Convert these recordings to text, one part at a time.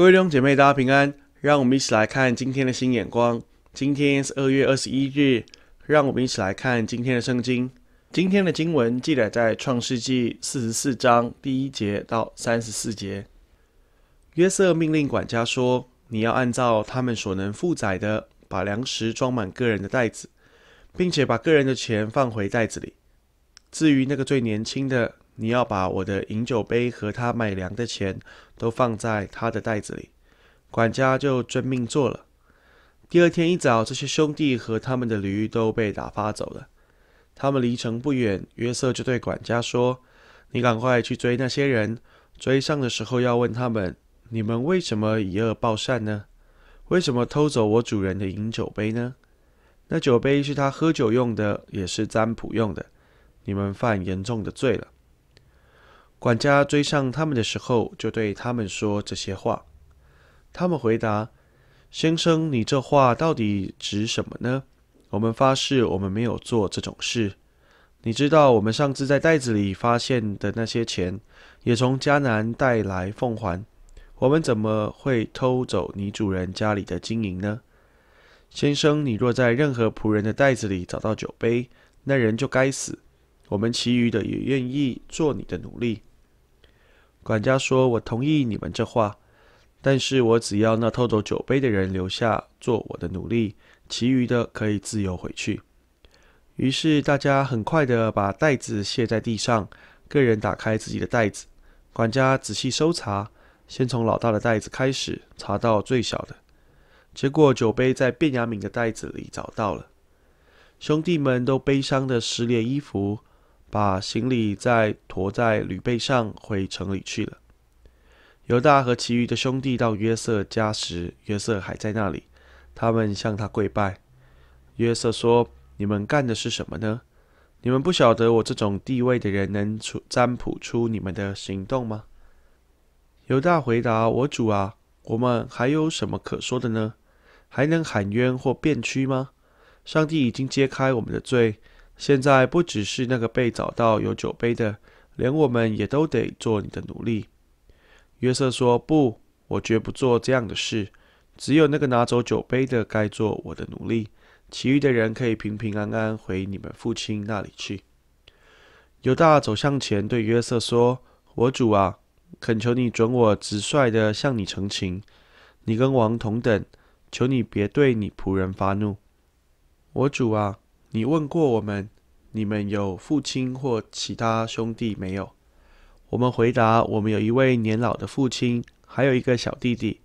各位弟兄姐妹，大家平安。让我们一起来看今天的新眼光。今天是二月二十一日。让我们一起来看今天的圣经。今天的经文记载在创世纪四十四章第一节到三十四节。约瑟命令管家说：“你要按照他们所能负载的，把粮食装满个人的袋子，并且把个人的钱放回袋子里。至于那个最年轻的，”你要把我的饮酒杯和他买粮的钱都放在他的袋子里。管家就遵命做了。第二天一早，这些兄弟和他们的驴都被打发走了。他们离城不远，约瑟就对管家说：“你赶快去追那些人，追上的时候要问他们：你们为什么以恶报善呢？为什么偷走我主人的饮酒杯呢？那酒杯是他喝酒用的，也是占卜用的。你们犯严重的罪了。”管家追上他们的时候，就对他们说这些话。他们回答：“先生，你这话到底指什么呢？我们发誓，我们没有做这种事。你知道，我们上次在袋子里发现的那些钱，也从迦南带来奉还。我们怎么会偷走你主人家里的金银呢？先生，你若在任何仆人的袋子里找到酒杯，那人就该死。我们其余的也愿意做你的奴隶。”管家说：“我同意你们这话，但是我只要那偷走酒杯的人留下做我的奴隶，其余的可以自由回去。”于是大家很快的把袋子卸在地上，个人打开自己的袋子，管家仔细搜查，先从老大的袋子开始查到最小的，结果酒杯在卞雅敏的袋子里找到了。兄弟们都悲伤的撕裂衣服。把行李再驮在驴背上回城里去了。犹大和其余的兄弟到约瑟家时，约瑟还在那里。他们向他跪拜。约瑟说：“你们干的是什么呢？你们不晓得我这种地位的人能出占卜出你们的行动吗？”犹大回答：“我主啊，我们还有什么可说的呢？还能喊冤或辩屈吗？上帝已经揭开我们的罪。”现在不只是那个被找到有酒杯的，连我们也都得做你的奴隶。”约瑟说：“不，我绝不做这样的事。只有那个拿走酒杯的该做我的奴隶，其余的人可以平平安安回你们父亲那里去。”犹大走向前，对约瑟说：“我主啊，恳求你准我直率地向你呈情，你跟王同等，求你别对你仆人发怒，我主啊。”你问过我们，你们有父亲或其他兄弟没有？我们回答：我们有一位年老的父亲，还有一个小弟弟，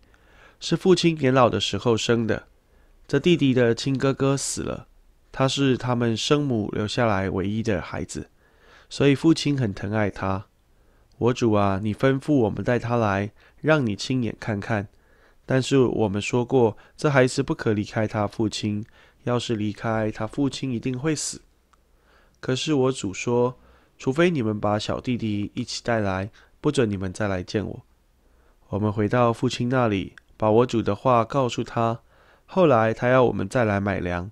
是父亲年老的时候生的。这弟弟的亲哥哥死了，他是他们生母留下来唯一的孩子，所以父亲很疼爱他。我主啊，你吩咐我们带他来，让你亲眼看看。但是我们说过，这孩子不可离开他父亲。要是离开他，父亲一定会死。可是我主说，除非你们把小弟弟一起带来，不准你们再来见我。我们回到父亲那里，把我主的话告诉他。后来他要我们再来买粮，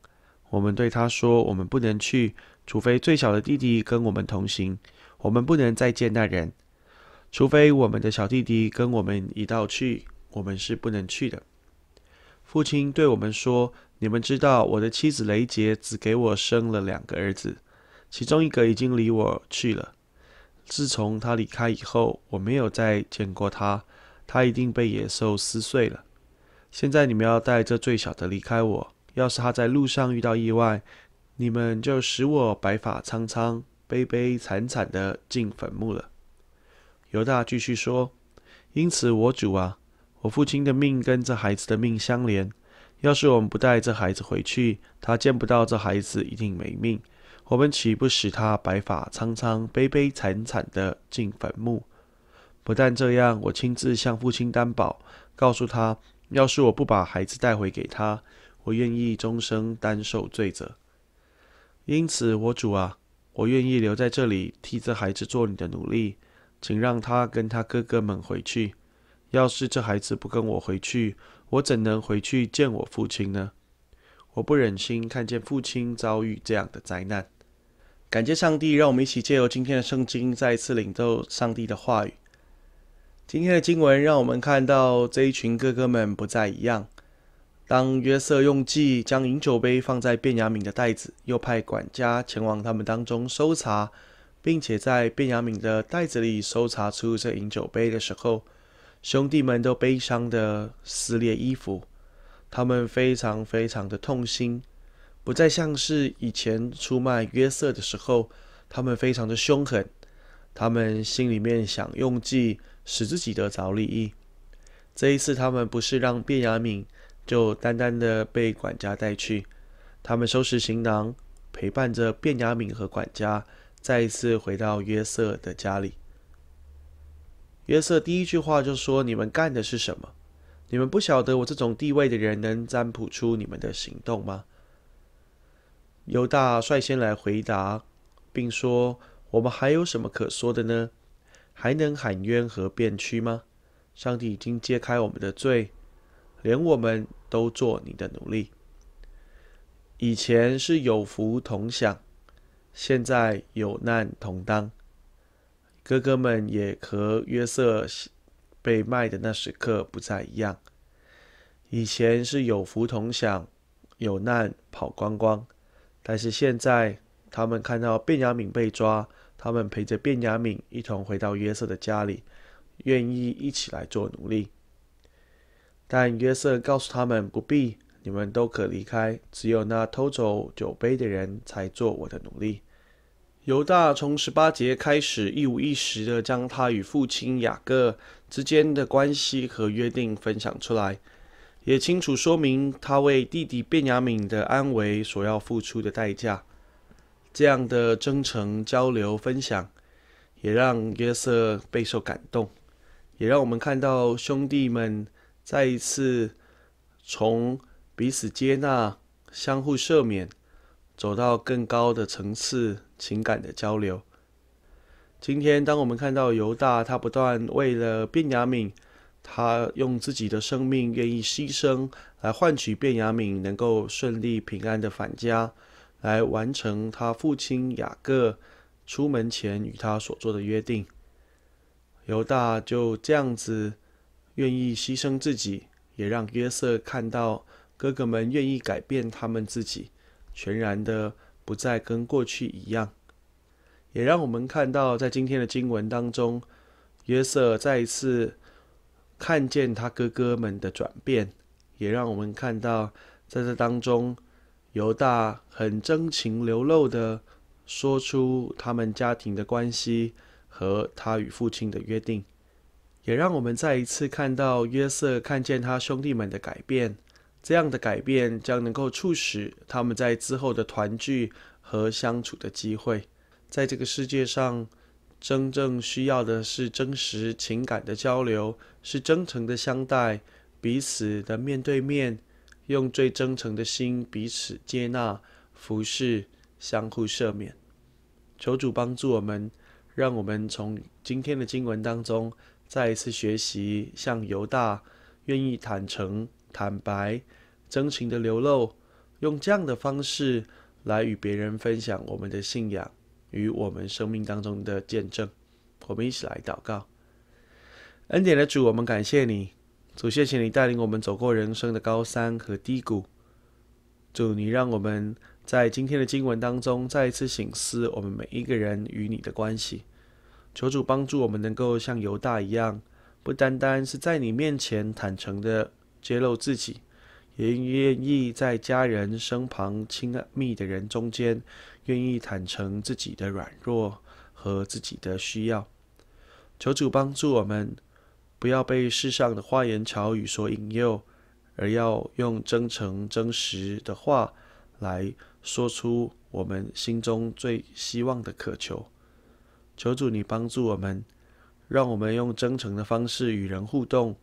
我们对他说，我们不能去，除非最小的弟弟跟我们同行。我们不能再见那人，除非我们的小弟弟跟我们一道去，我们是不能去的。父亲对我们说。你们知道，我的妻子雷杰只给我生了两个儿子，其中一个已经离我去了。自从他离开以后，我没有再见过他，他一定被野兽撕碎了。现在你们要带这最小的离开我，要是他在路上遇到意外，你们就使我白发苍苍、悲悲惨惨的进坟墓了。犹大继续说：“因此，我主啊，我父亲的命跟这孩子的命相连。”要是我们不带这孩子回去，他见不到这孩子，一定没命。我们岂不使他白发苍苍、悲悲惨惨的进坟墓？不但这样，我亲自向父亲担保，告诉他，要是我不把孩子带回给他，我愿意终生担受罪责。因此，我主啊，我愿意留在这里替这孩子做你的奴隶，请让他跟他哥哥们回去。要是这孩子不跟我回去，我怎能回去见我父亲呢？我不忍心看见父亲遭遇这样的灾难。感谢上帝，让我们一起借由今天的圣经，再一次领受上帝的话语。今天的经文让我们看到这一群哥哥们不再一样。当约瑟用计将饮酒杯放在卞雅敏的袋子，又派管家前往他们当中搜查，并且在卞雅敏的袋子里搜查出这饮酒杯的时候。兄弟们都悲伤的撕裂衣服，他们非常非常的痛心，不再像是以前出卖约瑟的时候，他们非常的凶狠，他们心里面想用计使自己得着利益。这一次，他们不是让卞雅敏就单单的被管家带去，他们收拾行囊，陪伴着卞雅敏和管家，再一次回到约瑟的家里。约瑟第一句话就说：“你们干的是什么？你们不晓得我这种地位的人能占卜出你们的行动吗？”犹大率先来回答，并说：“我们还有什么可说的呢？还能喊冤和辩屈吗？上帝已经揭开我们的罪，连我们都做你的奴隶。以前是有福同享，现在有难同当。”哥哥们也和约瑟被卖的那时刻不再一样。以前是有福同享，有难跑光光，但是现在他们看到卞雅敏被抓，他们陪着卞雅敏一同回到约瑟的家里，愿意一起来做奴隶。但约瑟告诉他们不必，你们都可离开，只有那偷走酒杯的人才做我的奴隶。犹大从十八节开始，一五一十的将他与父亲雅各之间的关系和约定分享出来，也清楚说明他为弟弟卞雅敏的安危所要付出的代价。这样的真诚交流分享，也让约瑟备受感动，也让我们看到兄弟们再一次从彼此接纳、相互赦免。走到更高的层次，情感的交流。今天，当我们看到犹大，他不断为了便雅敏，他用自己的生命愿意牺牲，来换取便雅敏能够顺利平安的返家，来完成他父亲雅各出门前与他所做的约定。犹大就这样子，愿意牺牲自己，也让约瑟看到哥哥们愿意改变他们自己。全然的不再跟过去一样，也让我们看到在今天的经文当中，约瑟再一次看见他哥哥们的转变，也让我们看到在这当中，犹大很真情流露的说出他们家庭的关系和他与父亲的约定，也让我们再一次看到约瑟看见他兄弟们的改变。这样的改变将能够促使他们在之后的团聚和相处的机会。在这个世界上，真正需要的是真实情感的交流，是真诚的相待，彼此的面对面，用最真诚的心彼此接纳、服侍、相互赦免。求主帮助我们，让我们从今天的经文当中再一次学习，像犹大愿意坦诚。坦白、真情的流露，用这样的方式来与别人分享我们的信仰与我们生命当中的见证。我们一起来祷告：恩典的主，我们感谢你，主，谢谢你带领我们走过人生的高山和低谷。主，你让我们在今天的经文当中再一次醒思我们每一个人与你的关系。求主帮助我们能够像犹大一样，不单单是在你面前坦诚的。揭露自己，也愿意在家人身旁亲密的人中间，愿意坦诚自己的软弱和自己的需要。求主帮助我们，不要被世上的花言巧语所引诱，而要用真诚真实的话来说出我们心中最希望的渴求。求主你帮助我们，让我们用真诚的方式与人互动。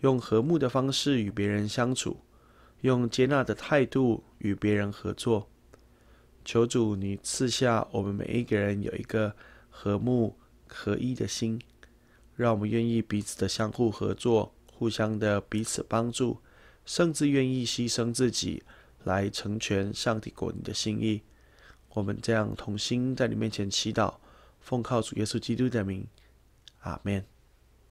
用和睦的方式与别人相处，用接纳的态度与别人合作。求主，你赐下我们每一个人有一个和睦合一的心，让我们愿意彼此的相互合作，互相的彼此帮助，甚至愿意牺牲自己来成全上帝国你的心意。我们这样同心在你面前祈祷，奉靠主耶稣基督的名，阿门。